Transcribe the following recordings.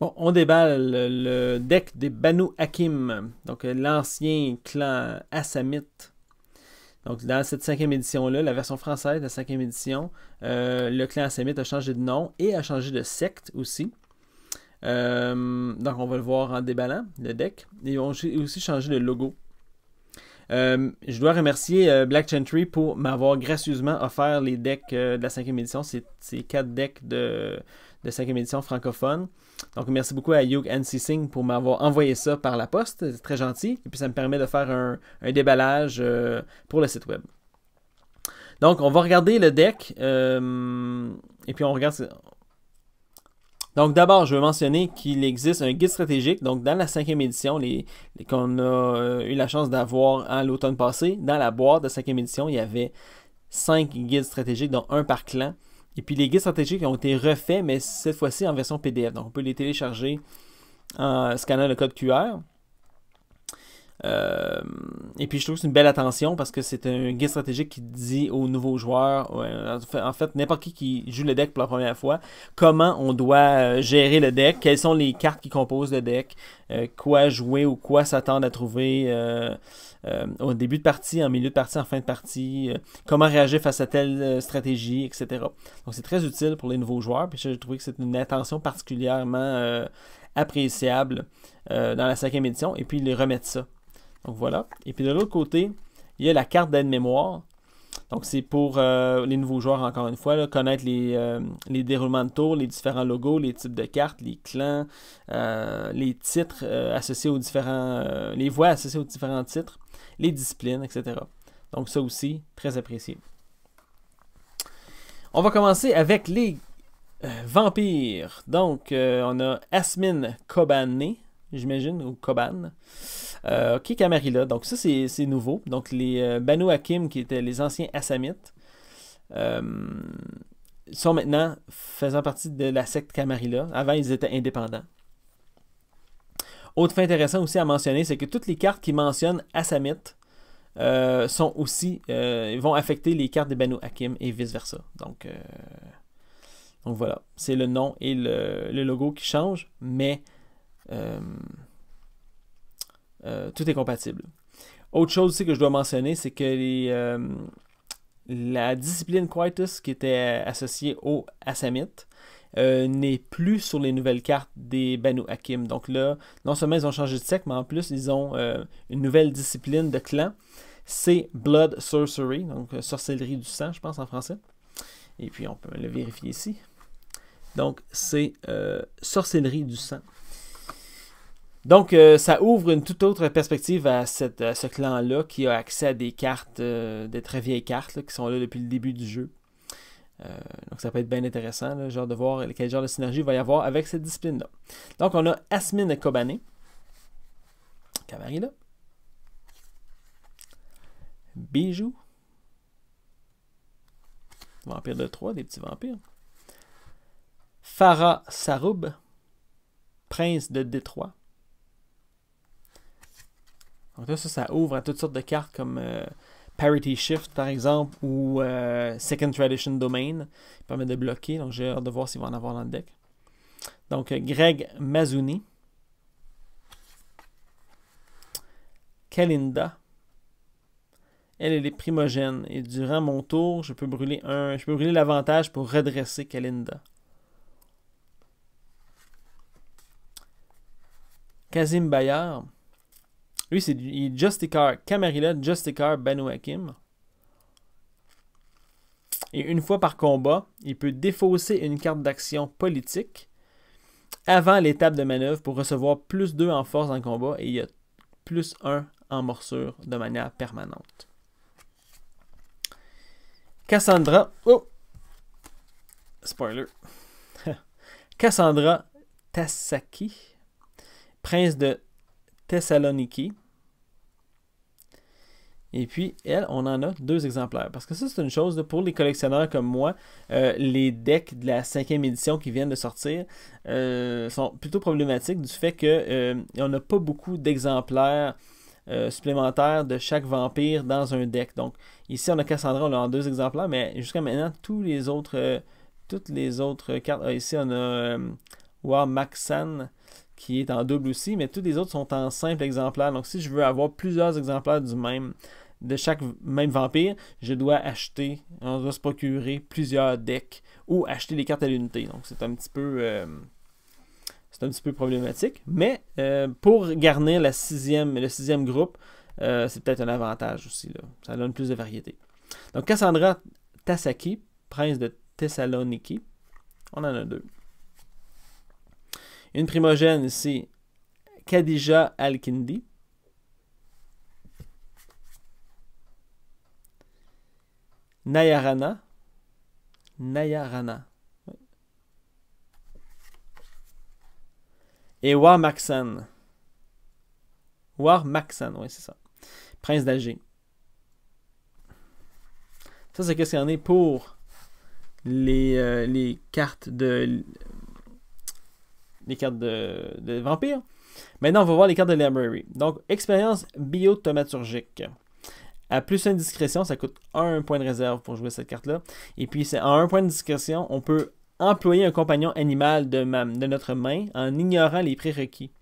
Bon, on déballe le deck des Banu Hakim, donc euh, l'ancien clan Assamite. Donc, dans cette cinquième édition-là, la version française de la cinquième édition, euh, le clan Assamite a changé de nom et a changé de secte aussi. Euh, donc, on va le voir en déballant le deck. Ils ont aussi changé de logo. je dois remercier Black Gentry pour m'avoir gracieusement offert les decks de la cinquième édition, C'est ces quatre decks de, de cinquième édition francophone. Donc, merci beaucoup à Hugh and pour m'avoir envoyé ça par la poste. C'est très gentil. Et puis, ça me permet de faire un, déballage euh, pour le site web. Donc, on va regarder le deck. Euh, et puis, on regarde. Donc, d'abord, je veux mentionner qu'il existe un guide stratégique. Donc, dans la cinquième édition, qu'on a euh, eu la chance d'avoir à l'automne passé, dans la boîte de cinquième édition, il y avait cinq guides stratégiques, dont un par clan. Et puis les guides stratégiques ont été refaits, mais cette fois-ci en version PDF. Donc on peut les télécharger en scannant le code QR. Euh, et puis je trouve que c'est une belle attention parce que c'est un guide stratégique qui dit aux nouveaux joueurs, en fait n'importe qui qui joue le deck pour la première fois, comment on doit euh, gérer le deck, quelles sont les cartes qui composent le deck, euh, quoi jouer ou quoi s'attendre à trouver au début de partie, en milieu de partie, en fin de partie, comment réagir face à telle stratégie, etc. Donc c'est très utile pour les nouveaux joueurs. Puis j'ai trouvé que c'est une attention particulièrement appréciable dans la cinquième édition. Et puis ils remettent ça donc voilà. Et puis de l'autre côté, il y a la carte d'aide-mémoire. Donc c'est pour euh, les nouveaux joueurs, encore une fois, connaître euh, les, déroulements de tour, les différents logos, les types de cartes, les clans, euh, les titres associés aux différents. les voix associées aux différents titres, les disciplines, etc. Donc ça aussi, très apprécié. On va commencer avec les vampires. Donc on a Asmin Kobane, j'imagine, ou Koban ok, euh, Camarilla. Donc ça, c'est nouveau. Donc les euh, Banu Hakim, qui étaient les anciens Assamites, euh, sont maintenant faisant partie de la secte Camarilla. Avant, ils étaient indépendants. Autre fait intéressant aussi à mentionner, c'est que toutes les cartes qui mentionnent Assamites sont aussi vont affecter les cartes des Banu Hakim et vice versa. Donc, donc voilà, c'est le nom et le, logo qui changent, mais euh, tout est compatible. Autre chose aussi que je dois mentionner, c'est que euh, la discipline Quietus qui était associée au Asamit euh, n'est plus sur les nouvelles cartes des Banu Hakim. Donc là, non seulement ils ont changé de secte, mais en plus, ils ont une nouvelle discipline de clan. C'est Blood Sorcery, donc sorcellerie du sang, je pense en français. Et puis, on peut le vérifier ici. Donc, c'est sorcellerie du sang. Donc, euh, ça ouvre une toute autre perspective à, ce clan-là qui a accès à des cartes, euh, des très vieilles cartes qui sont là depuis le début du jeu. Euh, donc, ça peut être bien intéressant, genre de voir quel genre de synergie il va y avoir avec cette discipline-là. Donc, on a Asmin Kobané, Camarilla. Bijou. Vampire de 3, des petits vampires. Farah Saroub. Prince de Détroit. Donc ça, ça ouvre à toutes sortes de cartes comme euh, Parity Shift, par exemple, ou euh, Second Tradition Domain. Il permet de bloquer, donc j'ai hâte de voir s'il va en avoir dans le deck. Donc, euh, Greg Mazouni, Kalinda. Elle, elle est primogène. Et durant mon tour, je peux brûler un. Je peux brûler l'avantage pour redresser Kalinda. Kazim Bayard. Lui, c'est Justicar Camarilla, Justicar Banu Et une fois par combat, il peut défausser une carte d'action politique avant l'étape de manœuvre pour recevoir plus 2 en force dans le combat et il y a plus 1 en morsure de manière permanente. Cassandra. Oh! Spoiler. Cassandra Tassaki, prince de Thessaloniki, et puis, elle, on en a deux exemplaires. Parce que ça, c'est une chose pour les collectionneurs comme moi. Euh, les decks de la cinquième édition qui viennent de sortir euh, sont plutôt problématiques du fait que euh, on n'a pas beaucoup d'exemplaires supplémentaires de chaque vampire dans un deck. Donc, ici, on a Cassandra, on l'a en deux exemplaires, mais jusqu'à maintenant, tous les autres, toutes les autres cartes. Ah, ici, on a War Maxan qui est en double aussi, mais tous les autres sont en simple exemplaire. Donc si je veux avoir plusieurs exemplaires du même, de chaque même vampire, je dois acheter, on doit se procurer plusieurs decks ou acheter les cartes à l'unité. Donc c'est un petit peu euh, c'est un petit peu problématique. Mais euh, pour garnir la sixième, le sixième groupe, euh, c'est peut-être un avantage aussi. Ça donne plus de variété. Donc Cassandra Tasaki, prince de Thessaloniki. On en a deux. Une primogène ici, Kadija Alkindi. Nayarana. Nayarana. Et War Maxan. War Maxan, oui, c'est ça. Prince d'Alger. Ça, c'est qu'est-ce qu'il y en a pour euh, les, cartes de. Les cartes de, de vampires. Maintenant, on va voir les cartes de Library. Donc, expérience biotomaturgique. À plus une discrétion, ça coûte un point de réserve pour jouer cette carte-là. Et puis, c'est en un point de discrétion, on peut employer un compagnon animal de, notre main en ignorant les prérequis.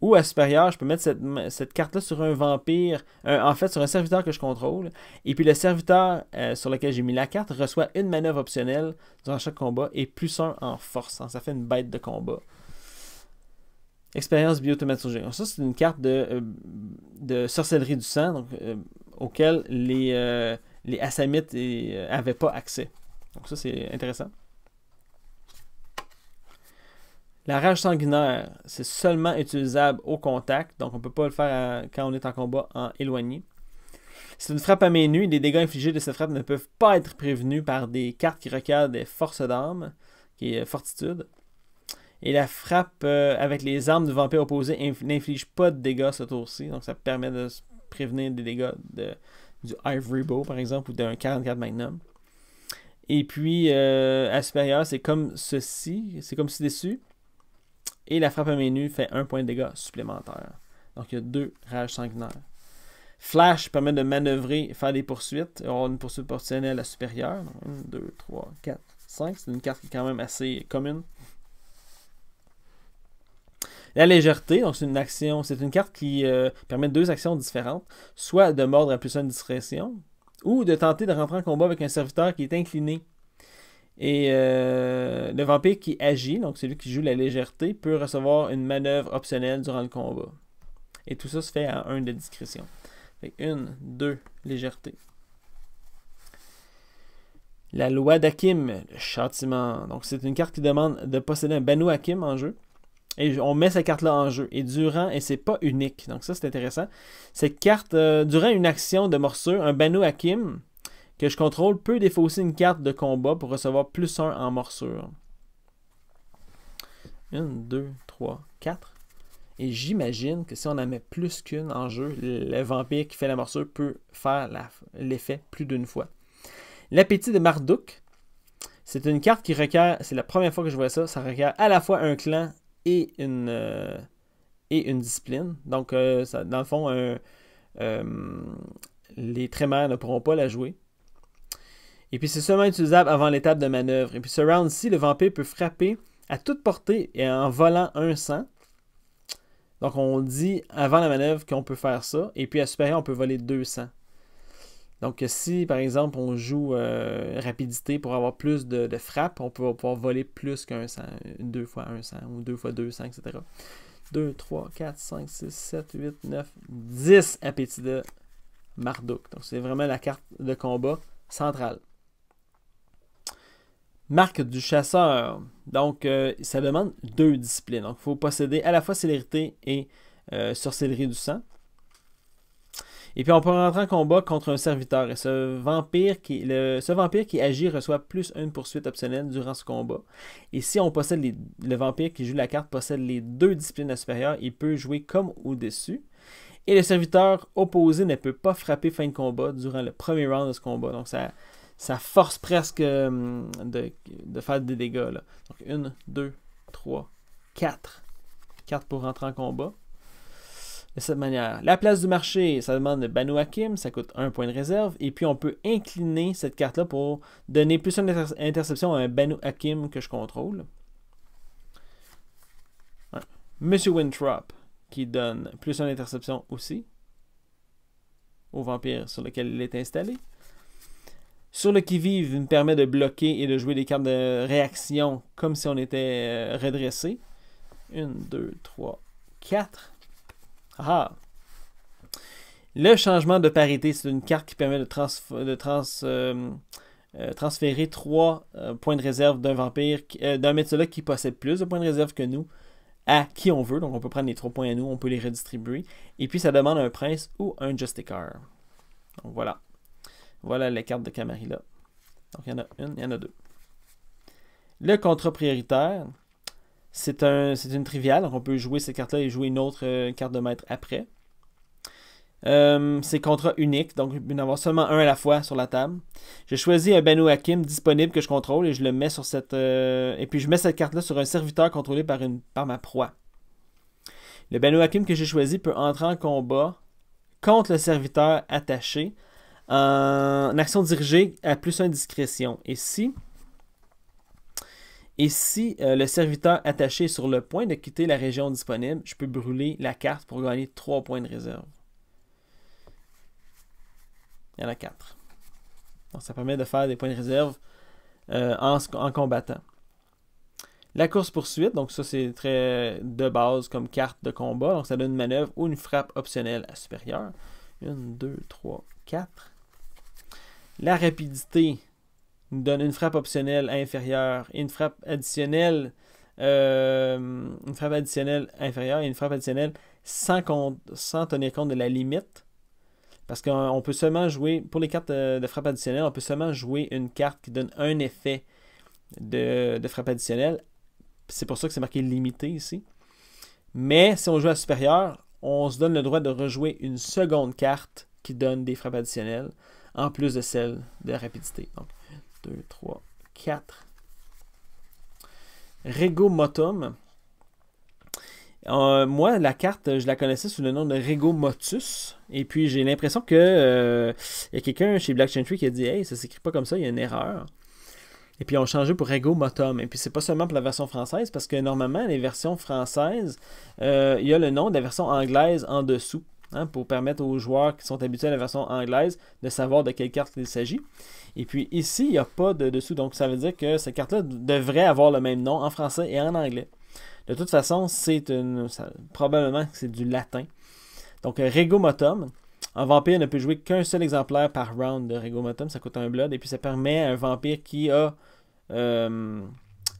Ou à supérieur, je peux mettre cette, carte-là sur un vampire, en fait sur un serviteur que je contrôle. Et puis le serviteur euh, sur lequel j'ai mis la carte reçoit une manœuvre optionnelle durant chaque combat et plus un en force. ça fait une bête de combat. Expérience biotomaturgie. Ça, c'est une carte de, euh, sorcellerie du sang. Donc, euh, auxquels les, euh, les Assamites n'avaient euh, pas accès. Donc ça, c'est intéressant. La rage sanguinaire, c'est seulement utilisable au contact, donc on ne peut pas le faire quand on est en combat en éloigné. C'est une frappe à main nue, les dégâts infligés de cette frappe ne peuvent pas être prévenus par des cartes qui requièrent des forces d'armes, qui est euh, fortitude. Et la frappe avec les armes du vampire opposé n'inflige pas de dégâts ce tour-ci, donc ça permet de se prévenir des dégâts de, du Ivory Bow, par exemple, ou d'un 44 Magnum. Et puis, euh, à supérieur, c'est comme ceci, c'est comme ci-dessus. Et la frappe à main fait un point de dégâts supplémentaire. Donc, il y a deux rages sanguinaires. Flash permet de manœuvrer, faire des poursuites, avoir une poursuite portionnelle à supérieure. 1, 2, 3, 4, 5. C'est une carte qui est quand même assez commune. La légèreté, donc c'est une action, c'est une carte qui euh, permet deux actions différentes, soit de mordre à plus une discrétion, ou de tenter de rentrer en combat avec un serviteur qui est incliné. Et euh, le vampire qui agit, donc celui qui joue la légèreté, peut recevoir une manœuvre optionnelle durant le combat. Et tout ça se fait à un de discrétion. une, deux, légèreté. La loi d'Akim, le châtiment. Donc c'est une carte qui demande de posséder un Banu Hakim en jeu. Et on met cette carte-là en jeu. Et durant, et c'est pas unique, donc ça c'est intéressant. Cette carte, euh, durant une action de morsure, un Banu Hakim que je contrôle peut défausser une carte de combat pour recevoir plus un en morsure. 1, 2, 3, 4. Et j'imagine que si on en met plus qu'une en jeu, le vampire qui fait la morsure peut faire l'effet plus d'une fois. L'appétit de Marduk, c'est une carte qui requiert, c'est la première fois que je vois ça, ça requiert à la fois un clan et une, euh, et une discipline. Donc, euh, ça, dans le fond, euh, les trémères ne pourront pas la jouer. Et puis, c'est seulement utilisable avant l'étape de manœuvre. Et puis, ce round-ci, le vampire peut frapper à toute portée et en volant un sang. Donc, on dit avant la manœuvre qu'on peut faire ça. Et puis, à supérieur, on peut voler 200. Donc, euh, si par exemple on joue euh, rapidité pour avoir plus de, de frappes, on peut pouvoir voler plus qu'un 100, 2 fois 100 ou 2 fois 200, etc. 2, 3, 4, 5, 6, 7, 8, 9, 10 appétits de Marduk. Donc, c'est vraiment la carte de combat centrale. Marque du chasseur. Donc, euh, ça demande deux disciplines. Donc, il faut posséder à la fois célérité et sorcellerie du sang. Et puis on peut rentrer en combat contre un serviteur. Et ce vampire qui, le, ce vampire qui agit reçoit plus une poursuite optionnelle durant ce combat. Et si on possède le vampire qui joue la carte possède les deux disciplines supérieures, il peut jouer comme au-dessus. Et le serviteur opposé ne peut pas frapper fin de combat durant le premier round de ce combat. Donc ça, force presque hum, de, faire des dégâts. Donc une, deux, trois, quatre. Quatre pour rentrer en combat de cette manière. La place du marché, ça demande Banu Hakim, ça coûte un point de réserve. Et puis on peut incliner cette carte-là pour donner plus une interception à un Banu Hakim que je contrôle. Monsieur Winthrop, qui donne plus une interception aussi au vampire sur lequel il est installé. Sur le qui-vive, il me permet de bloquer et de jouer des cartes de réaction comme si on était euh, redressé. 1, 2, 3, 4. Ah Le changement de parité, c'est une carte qui permet de, de euh, euh, transférer trois euh, points de réserve d'un vampire, d'un médecin-là qui possède plus de points de réserve que nous à qui on veut. Donc on peut prendre les trois points à nous, on peut les redistribuer. Et puis ça demande un prince ou un justicar. Donc voilà. Voilà les cartes de Camarilla. Donc il y en a une, il y en a deux. Le contrat prioritaire, c'est un, une triviale, donc on peut jouer cette carte-là et jouer une autre euh, carte de maître après. Euh, c'est contrat unique, donc il peut en avoir seulement un à la fois sur la table. J'ai choisi un Beno Hakim disponible que je contrôle et je le mets sur cette. Euh, et puis je mets cette carte-là sur un serviteur contrôlé par, une, par ma proie. Le Beno Hakim que j'ai choisi peut entrer en combat contre le serviteur attaché en action dirigée à plus 1 discrétion. Et si et si euh, le serviteur attaché est sur le point de quitter la région disponible, je peux brûler la carte pour gagner 3 points de réserve. Il y en a 4. Donc ça permet de faire des points de réserve euh, en, combattant. La course-poursuite, donc ça c'est très de base comme carte de combat. Donc ça donne une manœuvre ou une frappe optionnelle à supérieure. 1, 2, 3, 4. La rapidité, donne une frappe optionnelle inférieure et une frappe additionnelle. Euh, une frappe additionnelle inférieure et une frappe additionnelle sans, sans tenir compte de la limite. Parce qu'on peut seulement jouer, pour les cartes de frappe additionnelle, on peut seulement jouer une carte qui donne un effet de, de frappe additionnelle. C'est pour ça que c'est marqué limité ici. Mais si on joue à supérieur, on se donne le droit de rejouer une seconde carte qui donne des frappes additionnelles, en plus de celle de rapidité. Donc, 2, 3, 4. Regomotum. Motum. Euh, moi, la carte, je la connaissais sous le nom de Regomotus. Et puis, j'ai l'impression que il euh, y a quelqu'un chez Black Chantry qui a dit Hey, ça s'écrit pas comme ça, il y a une erreur. Et puis, ils ont changé pour Regomotum. Et puis, c'est pas seulement pour la version française, parce que normalement, les versions françaises, il euh, y a le nom de la version anglaise en dessous, hein, pour permettre aux joueurs qui sont habitués à la version anglaise de savoir de quelle carte il s'agit. Et puis ici, il n'y a pas de dessous. Donc ça veut dire que cette carte-là devrait avoir le même nom en français et en anglais. De toute façon, c'est une. probablement que c'est du latin. Donc euh, Regomotum. Un vampire ne peut jouer qu'un seul exemplaire par round de Regomotum. Ça coûte un blood. Et puis ça permet à un vampire qui a. Euh,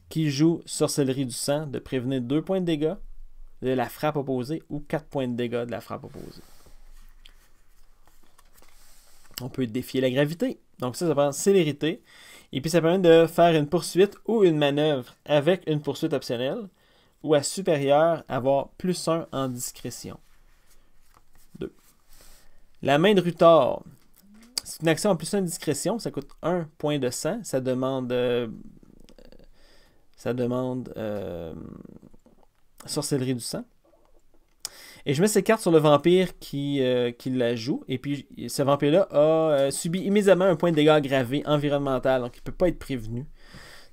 qui joue Sorcellerie du sang de prévenir 2 points de dégâts de la frappe opposée ou 4 points de dégâts de la frappe opposée. On peut défier la gravité. Donc ça, ça prend célérité. Et puis ça permet de faire une poursuite ou une manœuvre avec une poursuite optionnelle ou à supérieur, avoir plus 1 en discrétion. 2. La main de Rutor. C'est une action en plus 1 en discrétion. Ça coûte 1 point de sang. Ça demande... Euh, ça demande... Euh, sorcellerie du sang. Et je mets ses cartes sur le vampire euh, qui, la joue. Et puis, ce vampire-là a euh, subi immédiatement un point de dégâts aggravé environnemental. Donc, il ne peut pas être prévenu.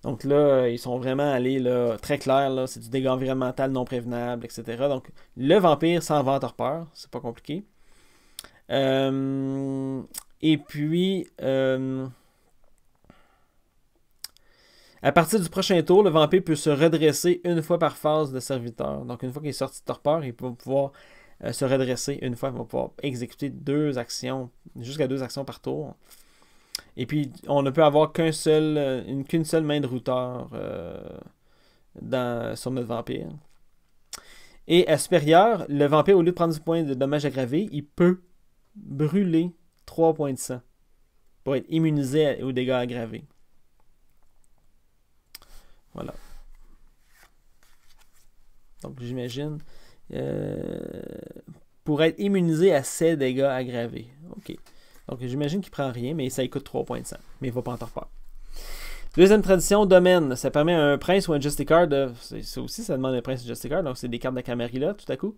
Donc là, euh, ils sont vraiment allés là, très clair. C'est du dégât environnemental non prévenable, etc. Donc, le vampire sans venteur peur. C'est pas compliqué. et puis, à partir du prochain tour, le vampire peut se redresser une fois par phase de serviteur. Donc, une fois qu'il est sorti de torpeur, il va pouvoir euh, se redresser une fois. Il va pouvoir exécuter deux actions, jusqu'à deux actions par tour. Et puis, on ne peut avoir qu'un seul, euh, qu'une seule main de routeur euh, sur notre vampire. Et à supérieur, le vampire, au lieu de prendre du point de dommage aggravé, il peut brûler trois points de sang pour être immunisé aux dégâts aggravés. Voilà. Donc j'imagine euh, pour être immunisé à ces dégâts aggravés. OK. Donc j'imagine qu'il prend rien, mais ça lui coûte 3 points de sang. Mais il ne va pas en faire. Deuxième tradition, domaine. Ça permet à un prince ou un justicard de. Ça aussi, ça demande un prince ou un justicard, donc c'est des cartes de là, tout à coup.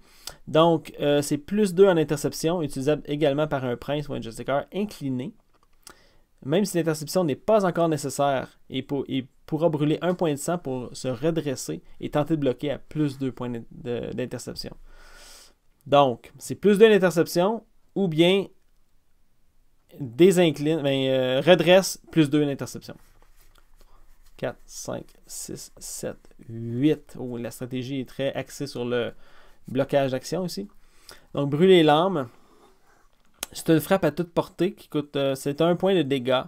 Donc euh, c'est plus 2 en interception, utilisable également par un prince ou un justicard incliné. Même si l'interception n'est pas encore nécessaire, il, pourra brûler un point de sang pour se redresser et tenter de bloquer à plus deux points d'interception. Donc, c'est plus de l'interception ou bien désincline, ben, euh, redresse plus deux l'interception. 4, 5, 6, 7, 8. Oh, la stratégie est très axée sur le blocage d'action ici. Donc, brûler l'arme. C'est une frappe à toute portée qui coûte. Euh, c'est un point de dégâts.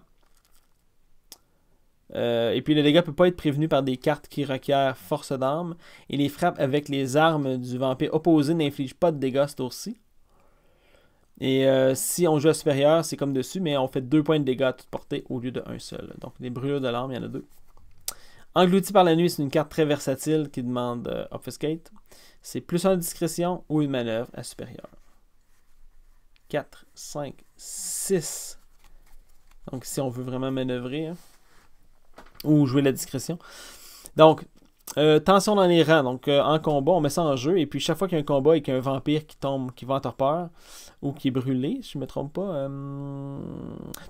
Euh, et puis le dégât peut pas être prévenu par des cartes qui requièrent force d'armes. Et les frappes avec les armes du vampire opposé n'infligent pas de dégâts ce ci Et euh, si on joue à supérieur, c'est comme dessus, mais on fait deux points de dégâts à toute portée au lieu d'un seul. Donc les brûlures de l'arme, il y en a deux. Englouti par la nuit, c'est une carte très versatile qui demande Obfuscate. C'est plus en discrétion ou une manœuvre à supérieur. 4, 5, 6. Donc, si on veut vraiment manœuvrer hein. ou jouer la discrétion. Donc, euh, tension dans les rangs. Donc, euh, en combat, on met ça en jeu. Et puis, chaque fois qu'il y a un combat et qu'il y a un vampire qui tombe, qui va en torpeur ou qui est brûlé, si je ne me trompe pas, euh,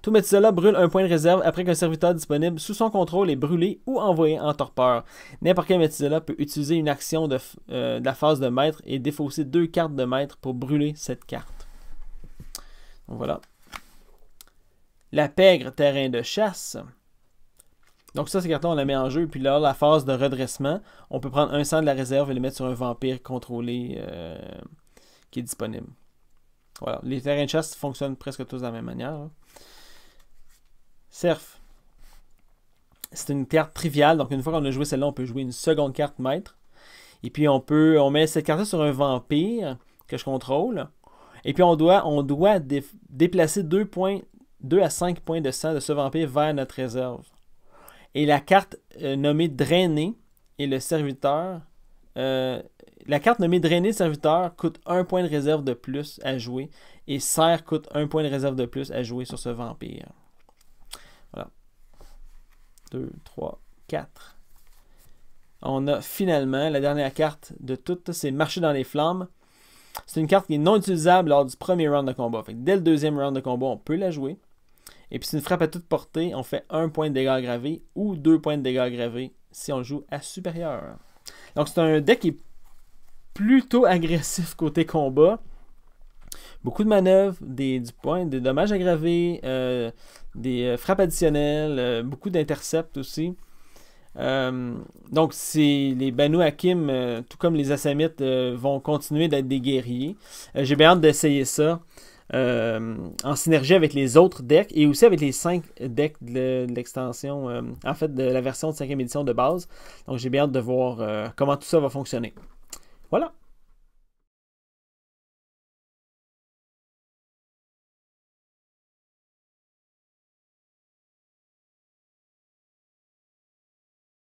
tout métisola brûle un point de réserve après qu'un serviteur disponible sous son contrôle est brûlé ou envoyé en torpeur. N'importe quel métisola peut utiliser une action de, de la phase de maître et défausser deux cartes de maître pour brûler cette carte. Voilà. La pègre, terrain de chasse. Donc ça, c'est cartons, on la met en jeu. Puis là, la phase de redressement, on peut prendre un sang de la réserve et le mettre sur un vampire contrôlé euh, qui est disponible. Voilà. Les terrains de chasse fonctionnent presque tous de la même manière. Serf. C'est une carte triviale. Donc une fois qu'on a joué celle-là, on peut jouer une seconde carte maître. Et puis on peut, on met cette carte-là sur un vampire que je contrôle. Et puis on doit, on doit déplacer 2, points, à 5 points de sang de ce vampire vers notre réserve. Et la carte euh, nommée Drainer et le serviteur. Euh, la carte nommée Drainer serviteur coûte 1 point de réserve de plus à jouer. Et Serre coûte 1 point de réserve de plus à jouer sur ce vampire. Voilà. 2, 3, 4. On a finalement la dernière carte de toutes, c'est Marcher dans les flammes. C'est une carte qui est non utilisable lors du premier round de combat. dès le deuxième round de combat, on peut la jouer. Et puis c'est une frappe à toute portée, on fait un point de dégâts aggravés ou deux points de dégâts aggravés si on joue à supérieur. Donc c'est un deck qui est plutôt agressif côté combat. Beaucoup de manœuvres, des, du point, des dommages aggravés, euh, des euh, frappes additionnelles, euh, beaucoup d'intercepts aussi. Euh, donc donc, les Banu Hakim, euh, tout comme les Assamites, euh, vont continuer d'être des guerriers. J'ai bien hâte d'essayer ça en synergie avec les autres decks et aussi avec les cinq decks de, l'extension, en fait, de la version de 5e édition de base. Donc, j'ai bien hâte de voir comment tout ça va fonctionner. Voilà.